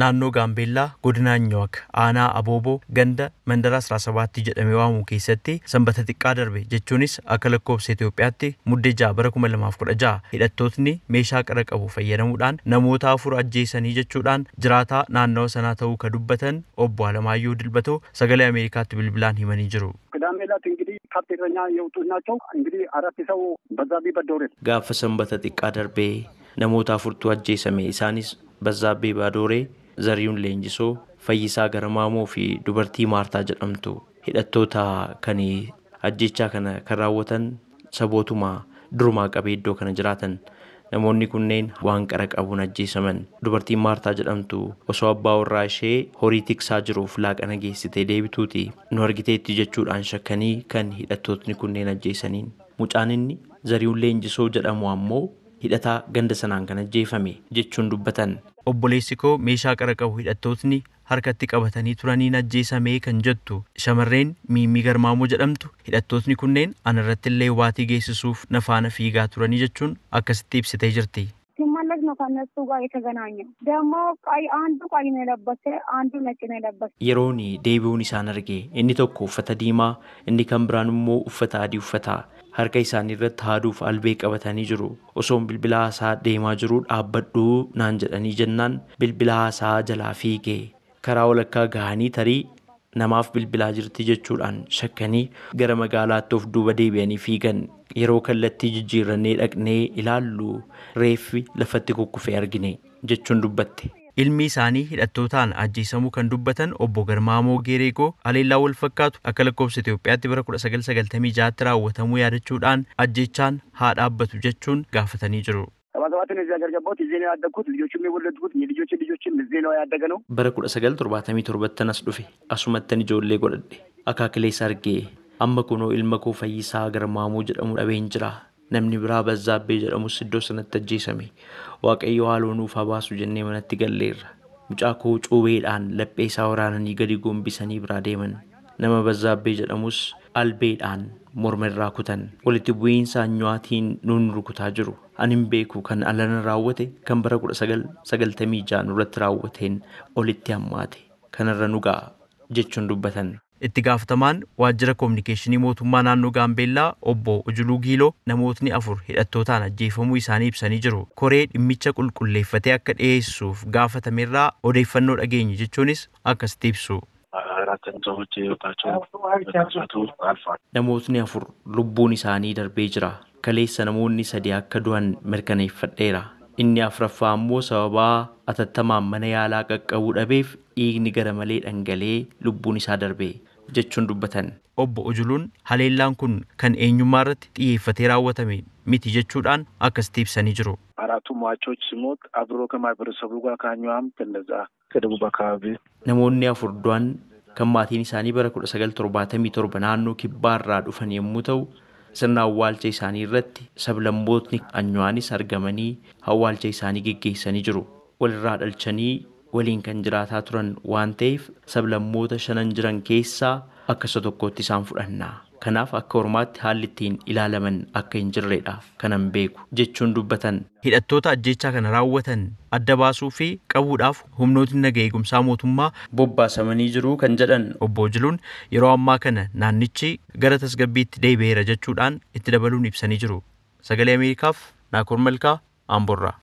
naannoo Gaambeellaa godinaa Nyaak aanaa Abooboo ganda mandara sabaatti jedhamee waamu keessatti sanbata xiqqaa darbe jechuunis akka lakkoofsa Itoophiyaatti muddee ja'a bara kuma lamaaf ja'a hidhattootni meeshaa qara qabu fayyadamuudhaan namoota afur ajjeesanii jechuudhaan jiraataa naannawa sanaa ta'uu ka dubbatan obbo Alamaayyoo Dilbatoo sagalee Ameerikaatti bilbilaan himanii jiru. ቅዳሜላት እንግዲህ ከብት እግረኛ የወጡት ናቸው። እንግዲህ አራት ሰው Zariyuun Leenjisoo, Fayyisaa gara fi dubartii Maartaa jedhamtu hidhattoota kan ajjechaa kana kan raawwatan sabootuma durumaa qabee iddoo kana jiraatan. Namoonni kunneen waan qara qabuun ajjeesaman. dubartii Maartaa jedhamtu osoo abbaa warraa ishee horii tiksaa jiruuf laaqana geessitee deebituuti. Nu argiteetti jechuudhaan shakkanii kan hidhattootni kunneen ajjeesaniin. Mucaan inni Zariyuun Leenjisoo jedhamu ammoo hidhataa ganda sanaan kan ajjeefame jechuun dubbatan. Obboleessi koo meeshaa qara qabu hidhattootni harkatti qabatanii turaniin ajjeesamee kan jettu shamarreen Miimmii Garmaamoo jedhamtu hidhattootni kunneen irratti illee waatii geessisuuf na faana fiigaa turanii jechuun akkasitti ibsitee jirti. Yeroon deebi'uun isaan arge inni tokko uffata diimaa inni kan biraan immoo uffata adii uffata. harka isaanii irratti haaduuf albee qabatanii jiru. Osoon bilbila haasaa deemaa jiruu dhaabbadhuu naan jedhanii jennaan bilbila haasaa jalaa fiige. Karaa walakkaa gahanii tarii namaaf bilbilaa jirti jechuudhaan shakkanii gara magaalaatti of duuba deebi'anii fiigan yeroo kallattii jijjiirrannee dhaqnee ilaallu reeffi lafatti kukkufee argine jechuun dubbatte. ilmi isaanii hidhattootaan ajjeesamuu kan dubbatan obbo garmaamoo Moogee Reegoo Haleellaa wal fakkaatu akka lakkoofsa Itoophiyaatti bara 1996tti raawwatamuu yaadachuudhaan ajjechaan haa dhaabbatu jechuun gaafatanii jiru። ሰባትን እዚህ ሀገር ገባሁት እዚህ ነው as dhufe asumattan ijoollee godhadhe akaakilees argee amma kunoo ilma koo Fayyisaa Garmaamuu jedhamu dhabeen jira. namni biraa Bazzaabee jedhamus iddoo sanatti ajjeesame. Waaqayyo haa habaasu jennee manatti galleerra. Mucaa koo cuubeedhaan laphee isaa waraananii gadi gombisanii biraa deeman. Nama Bazzaabee jedhamus albeedhaan morma irraa kutan. Walitti bu'iinsa anyo'aatiin nuun rukutaa jiru. Ani hin beeku kan alana raawwate kan bara 1996 irratti raawwateen olitti hammaate. Kanarra nu ga'a jechuun dubbatan. Itti gaafatamaan waajjira koominikeeshinii mootummaa naannoo Gaambeellaa obbo Ujuluu Giiloo namootni afur hidhattootaan ajjeefamuu isaanii ibsanii jiru. Koree dhimmicha qulqulleeffatee akka dhiyeessuuf gaafatamerraa odeeffannoo dhageenye jechuunis akkasitti ibsu. Namootni afur lubbuun isaanii darbee jira. Kaleessa namoonni sadi akka du'an mirkaneeffadheera. Inni afuraffaa immoo sababaa atattamaan mana yaalaa qaqqabuu dhabeef dhiigni gara malee dhangalee lubbuun isaa darbe jechuun dubbatan. Obbo Ujuluun haleellaan kun kan eenyummaa irratti xiyyeeffatee raawwatame miti jechuudhaan akkasitti ibsanii jiru. namoonni ሟቾች ሲሞት አብሮ ከማህበረሰቡ ጋር ካኛዋም ከነዛ ከደቡብ አካባቢ isaanii bara 1977 naannoo kibbaa irraa dhufan yommuu ta'u sirna awwaalcha isaanii irratti sablammootni anyuwaanis argamanii awwaalcha isaanii geggeessanii jiru walirraa dhalchanii waliin kan jiraataa turan waan ta'eef sablammoota shanan jiran keessaa akkasa tokkotti isaan fudhanna. Kanaaf akka hormaatti haalli ittiin ilaalaman akka hin jirredha kanan beeku jechuun dubbatan. Hidhattoota ajjechaa kana raawwatan adda baasuu fi qabuudhaaf humnootni naga eegumsaa mootummaa bobbaasamanii jiru kan jedhan obbo Jiluun yeroo ammaa kana naannichi gara tasgabbiitti deebi'eera jechuudhaan itti dabaluun ibsanii jiru. Sagalee Ameerikaaf Naakur Malkaa